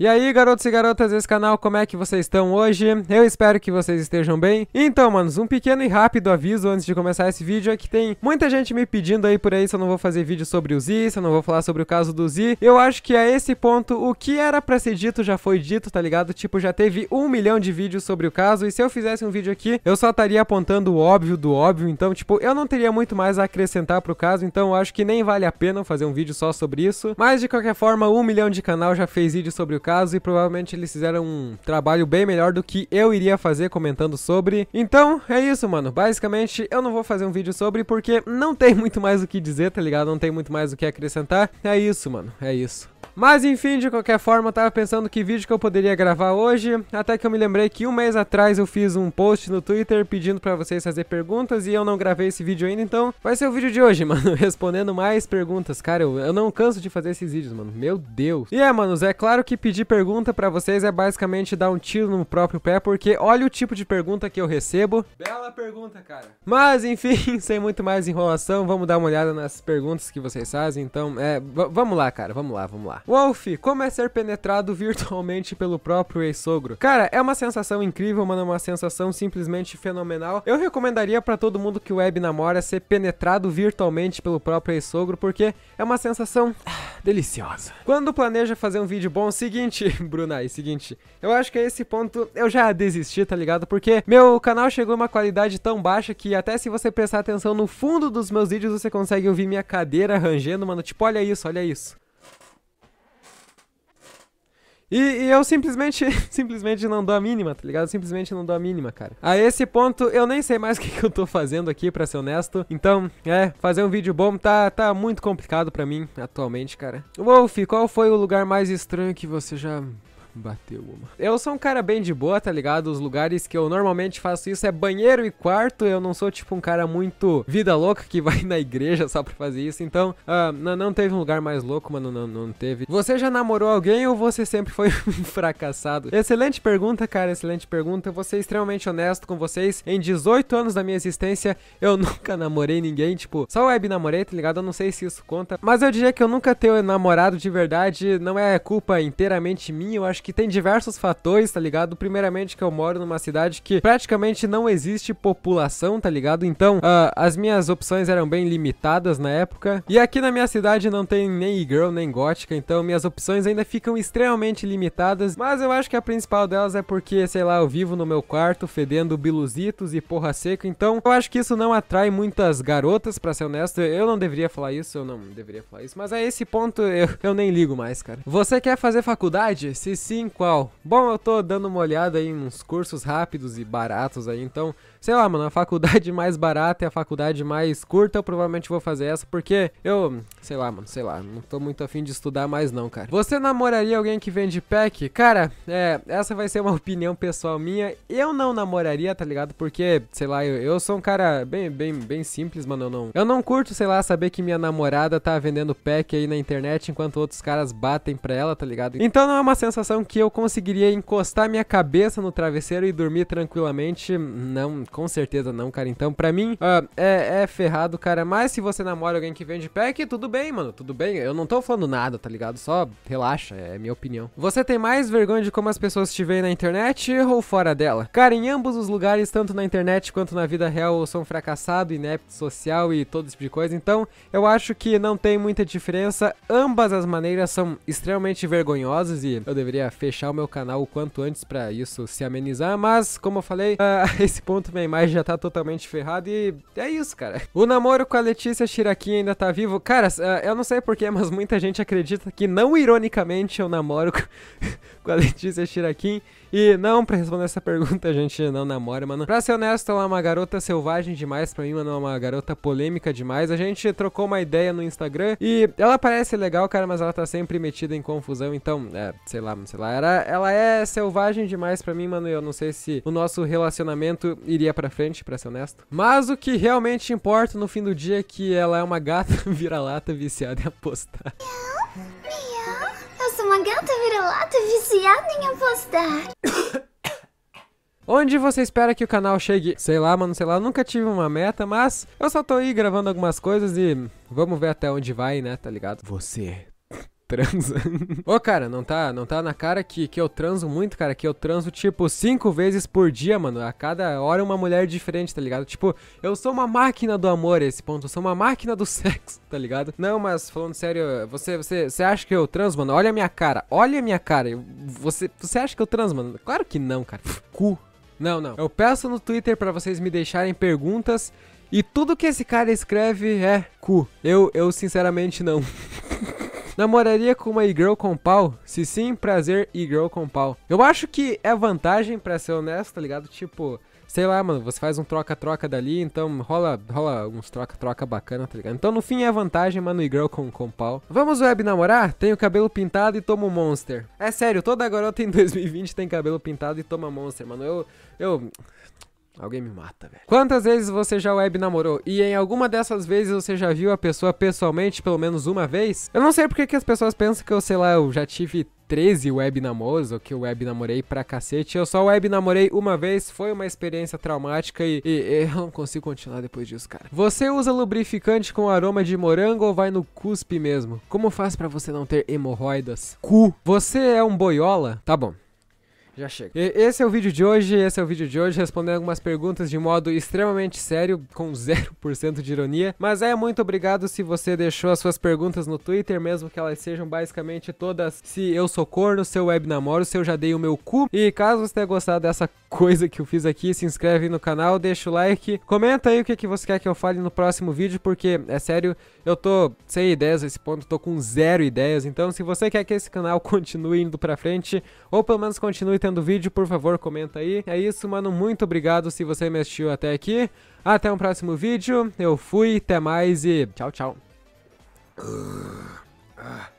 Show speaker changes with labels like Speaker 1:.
Speaker 1: E aí, garotos e garotas desse canal, como é que vocês estão hoje? Eu espero que vocês estejam bem. Então, manos, um pequeno e rápido aviso antes de começar esse vídeo é que tem muita gente me pedindo aí por aí se eu não vou fazer vídeo sobre o Z, se eu não vou falar sobre o caso do Z. Eu acho que a esse ponto o que era pra ser dito já foi dito, tá ligado? Tipo, já teve um milhão de vídeos sobre o caso e se eu fizesse um vídeo aqui, eu só estaria apontando o óbvio do óbvio. Então, tipo, eu não teria muito mais a acrescentar pro caso, então eu acho que nem vale a pena fazer um vídeo só sobre isso. Mas, de qualquer forma, um milhão de canal já fez vídeo sobre o caso caso e provavelmente eles fizeram um trabalho bem melhor do que eu iria fazer comentando sobre. Então, é isso, mano. Basicamente, eu não vou fazer um vídeo sobre porque não tem muito mais o que dizer, tá ligado? Não tem muito mais o que acrescentar. É isso, mano. É isso. Mas enfim, de qualquer forma, eu tava pensando que vídeo que eu poderia gravar hoje, até que eu me lembrei que um mês atrás eu fiz um post no Twitter pedindo pra vocês fazer perguntas e eu não gravei esse vídeo ainda, então vai ser o vídeo de hoje, mano, respondendo mais perguntas. Cara, eu, eu não canso de fazer esses vídeos, mano, meu Deus. E é, manos, é claro que pedi de pergunta para vocês é basicamente dar um tiro no próprio pé, porque olha o tipo de pergunta que eu recebo. Bela pergunta, cara. Mas enfim, sem muito mais enrolação, vamos dar uma olhada nas perguntas que vocês fazem. Então, é, vamos lá, cara, vamos lá, vamos lá. Wolf, como é ser penetrado virtualmente pelo próprio ex-sogro? Cara, é uma sensação incrível, mano, é uma sensação simplesmente fenomenal. Eu recomendaria para todo mundo que web namora ser penetrado virtualmente pelo próprio ex-sogro, porque é uma sensação ah, deliciosa. Quando planeja fazer um vídeo bom, é seguinte seguinte, Brunai, é seguinte. Eu acho que a esse ponto eu já desisti, tá ligado? Porque meu canal chegou a uma qualidade tão baixa que até se você prestar atenção no fundo dos meus vídeos, você consegue ouvir minha cadeira rangendo, mano. Tipo, olha isso, olha isso. E, e, eu simplesmente, simplesmente não dou a mínima, tá ligado? Simplesmente não dou a mínima, cara. A esse ponto, eu nem sei mais o que, que eu tô fazendo aqui, pra ser honesto. Então, é, fazer um vídeo bom tá, tá muito complicado pra mim atualmente, cara. Wolf, qual foi o lugar mais estranho que você já Bateu uma. Eu sou um cara bem de boa, tá ligado? Os lugares que eu normalmente faço isso é banheiro e quarto. Eu não sou tipo um cara muito vida louca que vai na igreja só pra fazer isso. Então, uh, ah, não, não teve um lugar mais louco, mano. Não, não teve. Você já namorou alguém ou você sempre foi um fracassado? Excelente pergunta, cara. Excelente pergunta. Eu vou ser extremamente honesto com vocês. Em 18 anos da minha existência, eu nunca namorei ninguém. Tipo, só web namorei, tá ligado? Eu não sei se isso conta. Mas eu diria que eu nunca tenho namorado de verdade não é culpa inteiramente minha. Eu acho acho que tem diversos fatores, tá ligado? Primeiramente que eu moro numa cidade que praticamente não existe população, tá ligado? Então, uh, as minhas opções eram bem limitadas na época. E aqui na minha cidade não tem nem e-girl, nem gótica, então minhas opções ainda ficam extremamente limitadas. Mas eu acho que a principal delas é porque, sei lá, eu vivo no meu quarto fedendo biluzitos e porra seca, então eu acho que isso não atrai muitas garotas, pra ser honesto. Eu não deveria falar isso, eu não deveria falar isso, mas a esse ponto eu, eu nem ligo mais, cara. Você quer fazer faculdade? Se Sim, qual? Bom, eu tô dando uma olhada aí em uns cursos rápidos e baratos aí, então sei lá, mano, a faculdade mais barata e a faculdade mais curta, eu provavelmente vou fazer essa, porque eu, sei lá, mano, sei lá, não tô muito afim de estudar mais não, cara. Você namoraria alguém que vende pack? Cara, é, essa vai ser uma opinião pessoal minha. Eu não namoraria, tá ligado? Porque, sei lá, eu, eu sou um cara bem, bem, bem simples, mano, eu não. Eu não curto, sei lá, saber que minha namorada tá vendendo pack aí na internet enquanto outros caras batem pra ela, tá ligado? Então não é uma sensação que eu conseguiria encostar minha cabeça no travesseiro e dormir tranquilamente. Não, com certeza não, cara. Então, pra mim, uh, é, é ferrado, cara. Mas se você namora alguém que vende pack, tudo bem, mano. Tudo bem. Eu não tô falando nada, tá ligado? Só relaxa, é minha opinião. Você tem mais vergonha de como as pessoas te veem na internet ou fora dela? Cara, em ambos os lugares, tanto na internet quanto na vida real, eu sou um fracassado, inepto social e todo esse tipo de coisa. Então, eu acho que não tem muita diferença. Ambas as maneiras são extremamente vergonhosas e eu deveria fechar o meu canal o quanto antes para isso se amenizar. Mas, como eu falei, uh, esse ponto minha imagem já tá totalmente ferrada e é isso, cara. O namoro com a Letícia Shiraki ainda tá vivo. Cara, ah, eu não sei porquê, mas muita gente acredita que não ironicamente eu namoro com a Letícia Shiraki e não, pra responder essa pergunta, a gente não namora, mano. Pra ser honesto, ela é uma garota selvagem demais pra mim, mano. Ela é uma garota polêmica demais. A gente trocou uma ideia no Instagram e ela parece legal, cara, mas ela tá sempre metida em confusão. Então, é, sei lá, sei lá. Era, ela é selvagem demais pra mim, mano. Eu não sei se o nosso relacionamento iria pra frente, pra ser honesto. Mas o que realmente importa no fim do dia é que ela é uma gata vira-lata viciada em apostar uma gata vira viciada em apostar. Onde você espera que o canal chegue? Sei lá, mano, sei lá, nunca tive uma meta, mas eu só tô aí gravando algumas coisas e vamos ver até onde vai, né, tá ligado? Você transa. Ô, cara, não tá, não tá na cara que, que eu transo muito, cara, que eu transo, tipo, cinco vezes por dia, mano. A cada hora uma mulher diferente, tá ligado? Tipo, eu sou uma máquina do amor, esse ponto. Eu sou uma máquina do sexo, tá ligado? Não, mas falando sério, você, você, você acha que eu transo, mano? Olha a minha cara, olha a minha cara. Você, você acha que eu transo, mano? Claro que não, cara. Cu. Não, não. Eu peço no Twitter para vocês me deixarem perguntas e tudo que esse cara escreve é cu. Eu, eu sinceramente não. Namoraria com uma e-girl com pau? Se sim, prazer e-girl com pau. Eu acho que é vantagem, pra ser honesto, tá ligado? Tipo, sei lá, mano, você faz um troca-troca dali, então rola, rola uns troca-troca bacana, tá ligado? Então no fim é vantagem, mano, e girl com, com pau. Vamos web namorar? Tenho cabelo pintado e tomo monster. É sério, toda garota em 2020 tem cabelo pintado e toma monster, mano. Eu. Eu. Alguém me mata, velho. Quantas vezes você já web namorou? E em alguma dessas vezes você já viu a pessoa pessoalmente, pelo menos uma vez? Eu não sei porque que as pessoas pensam que eu, sei lá, eu já tive 13 web namoros, ou que eu web namorei pra cacete. Eu só web namorei uma vez, foi uma experiência traumática e, e, eu não consigo continuar depois disso, cara. Você usa lubrificante com aroma de morango ou vai no cuspe mesmo? Como faz para você não ter hemorroidas? Cu. Você é um boiola? Tá bom. Já chega. E esse é o vídeo de hoje, esse é o vídeo de hoje, respondendo algumas perguntas de modo extremamente sério, com 0% de ironia. Mas é, muito obrigado se você deixou as suas perguntas no Twitter, mesmo que elas sejam basicamente todas se eu sou corno, se eu web namoro, se eu já dei o meu cu. E caso você tenha gostado dessa coisa que eu fiz aqui, se inscreve no canal, deixa o like, comenta aí o que, que você quer que eu fale no próximo vídeo, porque, é sério, eu tô sem ideias nesse ponto, tô com zero ideias. Então, se você quer que esse canal continue indo pra frente, ou pelo menos continue tendo gostando do vídeo, por favor, comenta aí. É isso, mano. Muito obrigado se você me assistiu até aqui. Até um próximo vídeo. Eu fui, até mais e tchau, tchau. Ah, ah.